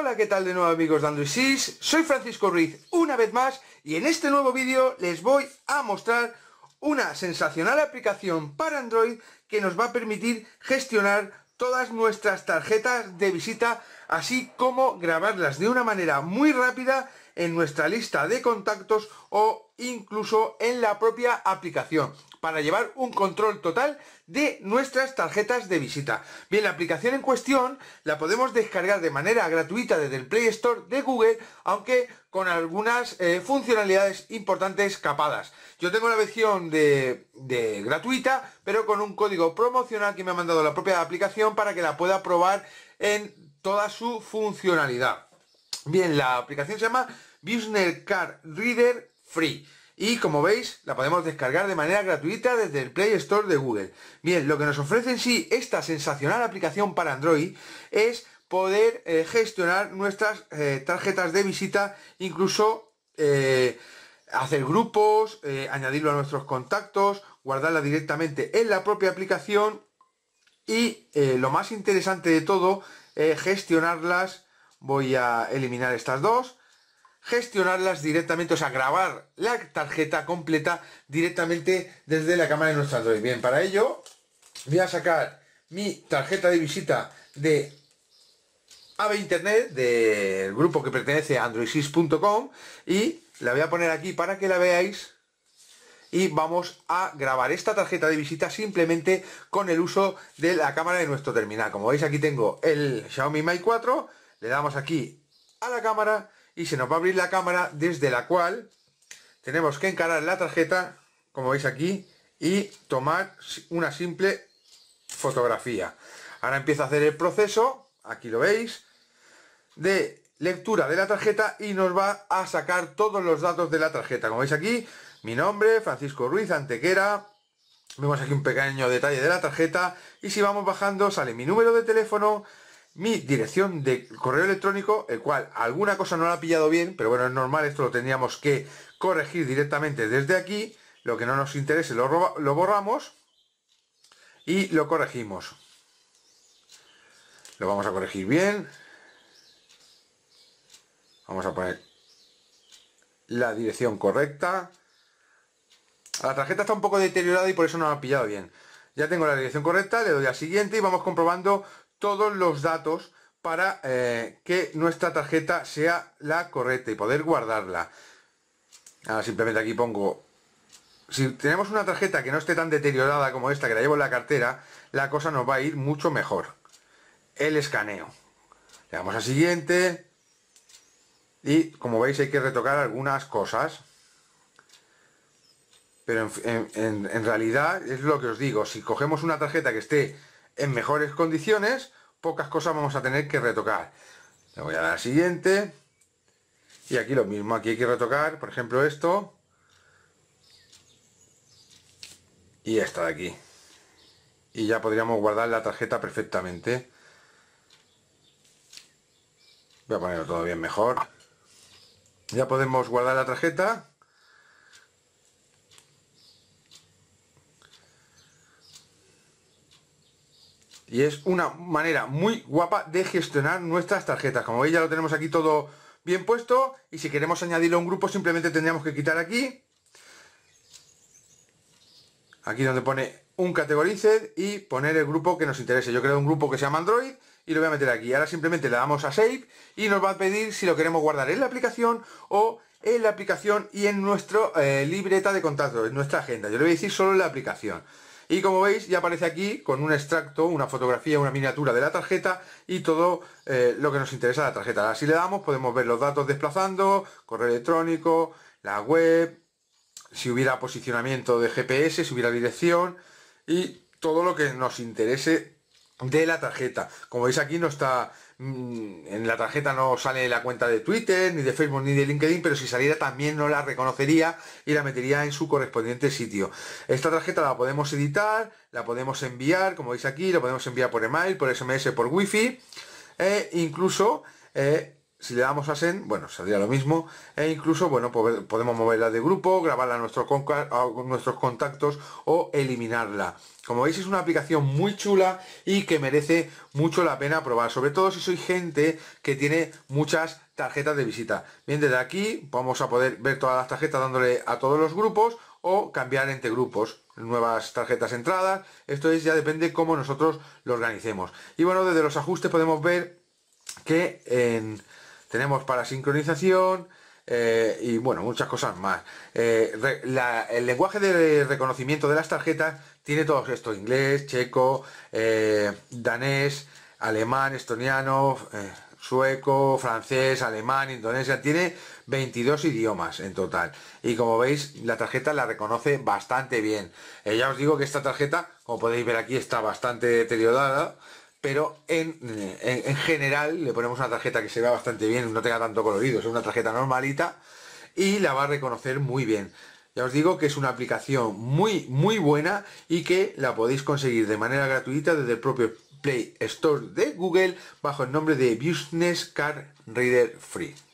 Hola, ¿qué tal de nuevo amigos de Android 6? Soy Francisco Ruiz una vez más y en este nuevo vídeo les voy a mostrar una sensacional aplicación para Android que nos va a permitir gestionar todas nuestras tarjetas de visita así como grabarlas de una manera muy rápida en nuestra lista de contactos o incluso en la propia aplicación para llevar un control total de nuestras tarjetas de visita. Bien, la aplicación en cuestión la podemos descargar de manera gratuita desde el Play Store de Google, aunque con algunas eh, funcionalidades importantes capadas. Yo tengo la versión de, de gratuita, pero con un código promocional que me ha mandado la propia aplicación para que la pueda probar en toda su funcionalidad. Bien, la aplicación se llama Business Card Reader Free. Y como veis, la podemos descargar de manera gratuita desde el Play Store de Google. Bien, lo que nos ofrece en sí esta sensacional aplicación para Android es poder eh, gestionar nuestras eh, tarjetas de visita, incluso eh, hacer grupos, añadirlo a nuestros contactos, guardarla directamente en la propia aplicación y lo más interesante de todo eh, gestionarlas, voy a eliminar estas dos, gestionarlas directamente, o sea, grabar la tarjeta completa directamente desde la cámara de nuestro Android. Bien, para ello voy a sacar mi tarjeta de visita de AVE Internet, del grupo que pertenece a androidsys.com y la voy a poner aquí para que la veáis y vamos a grabar esta tarjeta de visita simplemente con el uso de la cámara de nuestro terminal. Como veis aquí tengo el Xiaomi Mi 4, le damos aquí a la cámara y se nos va a abrir la cámara desde la cual tenemos que encarar la tarjeta, como veis aquí, y tomar una simple fotografía. Ahora empieza a hacer el proceso, aquí lo veis, de lectura de la tarjeta y nos va a sacar todos los datos de la tarjeta. Como veis aquí, mi nombre, Francisco Ruiz Antequera. Vemos aquí un pequeño detalle de la tarjeta y si vamos bajando sale mi número de teléfono, mi dirección de correo electrónico, el cual alguna cosa no la ha pillado bien, pero bueno, es normal, esto lo tendríamos que corregir directamente desde aquí, lo que no nos interese lo borramos y lo corregimos. Lo vamos a corregir bien. Vamos a poner la dirección correcta. La tarjeta está un poco deteriorada y por eso no ha pillado bien. Ya tengo la dirección correcta, le doy a siguiente y vamos comprobando todos los datos para eh, que nuestra tarjeta sea la correcta y poder guardarla. Ahora simplemente aquí pongo... Si tenemos una tarjeta que no esté tan deteriorada como esta, que la llevo en la cartera, la cosa nos va a ir mucho mejor. El escaneo. Le damos a siguiente. Y como veis hay que retocar algunas cosas. Pero en, realidad es lo que os digo, si cogemos una tarjeta que esté en mejores condiciones, pocas cosas vamos a tener que retocar. Le voy a dar la siguiente. Y aquí lo mismo, aquí hay que retocar, por ejemplo, esto. Y esta de aquí. Y ya podríamos guardar la tarjeta perfectamente. Voy a ponerlo todo bien mejor. Ya podemos guardar la tarjeta y es una manera muy guapa de gestionar nuestras tarjetas como veis ya lo tenemos aquí todo bien puesto y si queremos añadirlo a un grupo simplemente tendríamos que quitar aquí aquí donde pone un categorized y poner el grupo que nos interese yo creo un grupo que se llama android y lo voy a meter aquí ahora simplemente le damos a save y nos va a pedir si lo queremos guardar en la aplicación o en la aplicación y en nuestra eh, libreta de contactos en nuestra agenda yo le voy a decir solo en la aplicación y como veis ya aparece aquí con un extracto, una fotografía, una miniatura de la tarjeta y todo eh, lo que nos interesa de la tarjeta. así si le damos podemos ver los datos desplazando, correo electrónico, la web, si hubiera posicionamiento de GPS, si hubiera dirección y todo lo que nos interese de la tarjeta. Como veis aquí no está, mm, en la tarjeta no sale la cuenta de Twitter, ni de Facebook, ni de LinkedIn, pero si saliera también no la reconocería y la metería en su correspondiente sitio. Esta tarjeta la podemos editar, la podemos enviar, como veis aquí, la podemos enviar por email, por SMS, por wifi, e incluso... Eh, si le damos a send, bueno, saldría lo mismo. E incluso, bueno, podemos moverla de grupo, grabarla a, nuestros contactos o eliminarla. Como veis es una aplicación muy chula y que merece mucho la pena probar. Sobre todo si soy gente que tiene muchas tarjetas de visita. Bien, desde aquí vamos a poder ver todas las tarjetas dándole a todos los grupos o cambiar entre grupos nuevas tarjetas entradas esto es ya depende cómo nosotros lo organicemos y bueno desde los ajustes podemos ver que en, tenemos para sincronización eh, y bueno, muchas cosas más. Eh, el lenguaje de reconocimiento de las tarjetas tiene todo esto, inglés, checo, eh, danés, alemán, estoniano, sueco, francés, alemán, indonesia, tiene 22 idiomas en total. Y como veis, la tarjeta la reconoce bastante bien. ya os digo que esta tarjeta, como podéis ver aquí, está bastante deteriorada, pero en, general le ponemos una tarjeta que se vea bastante bien, no tenga tanto colorido, es una tarjeta normalita y la va a reconocer muy bien. Ya os digo que es una aplicación muy, muy buena y que la podéis conseguir de manera gratuita desde el propio Play Store de Google bajo el nombre de Business Card Reader Free.